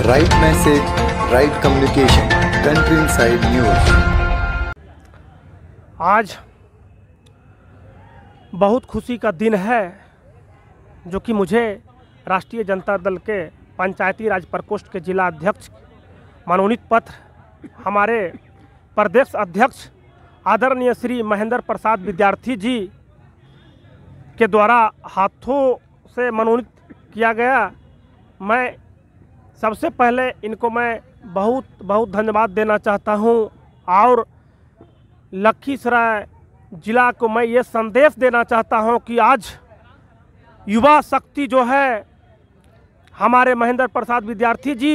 right message right communication country side news आज बहुत खुशी का दिन है जो कि मुझे राष्ट्रीय जनता दल के पंचायती राज प्रकोष्ठ के जिला अध्यक्ष मनोनीत पत्र हमारे प्रदेश अध्यक्ष आदरणीय श्री महेंद्र प्रसाद विद्यार्थी जी के द्वारा हाथों से मनोनीत किया गया मैं सबसे पहले इनको मैं बहुत बहुत धन्यवाद देना चाहता हूँ और लखीसराय ज़िला को मैं ये संदेश देना चाहता हूँ कि आज युवा शक्ति जो है हमारे महेंद्र प्रसाद विद्यार्थी जी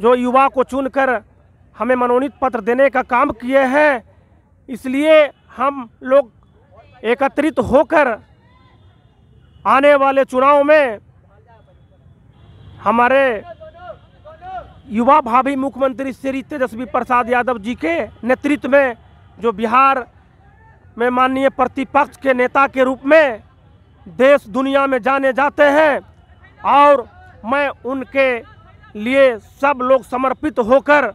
जो युवा को चुनकर हमें मनोनीत पत्र देने का काम किए हैं इसलिए हम लोग एकत्रित होकर आने वाले चुनाव में हमारे युवा भावी मुख्यमंत्री श्री तेजस्वी प्रसाद यादव जी के नेतृत्व में जो बिहार में माननीय प्रतिपक्ष के नेता के रूप में देश दुनिया में जाने जाते हैं और मैं उनके लिए सब लोग समर्पित होकर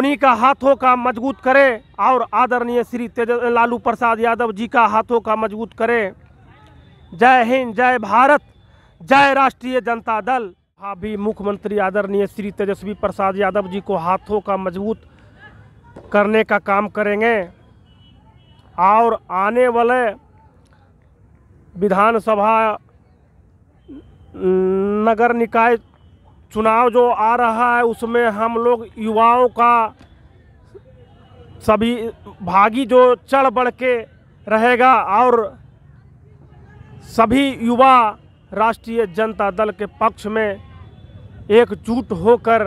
उन्हीं का हाथों का मजबूत करें और आदरणीय श्री तेज लालू प्रसाद यादव जी का हाथों का मजबूत करें जय हिंद जय भारत जय राष्ट्रीय जनता दल अभी मुख्यमंत्री आदरणीय श्री तेजस्वी प्रसाद यादव जी को हाथों का मजबूत करने का काम करेंगे और आने वाले विधानसभा नगर निकाय चुनाव जो आ रहा है उसमें हम लोग युवाओं का सभी भागी जो चढ़ बढ़ के रहेगा और सभी युवा राष्ट्रीय जनता दल के पक्ष में एकजुट होकर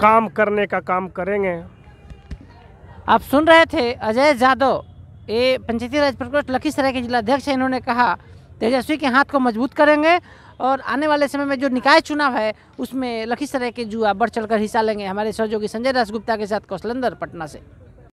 काम करने का काम करेंगे आप सुन रहे थे अजय जादव ये पंचायती राज प्रकोष्ठ लखीसराय के जिला अध्यक्ष हैं इन्होंने कहा तेजस्वी के हाथ को मजबूत करेंगे और आने वाले समय में जो निकाय चुनाव है उसमें लखीसराय के जुआ बढ़ चढ़कर हिस्सा लेंगे हमारे सहयोगी संजय दास गुप्ता के साथ कौशलंदर पटना से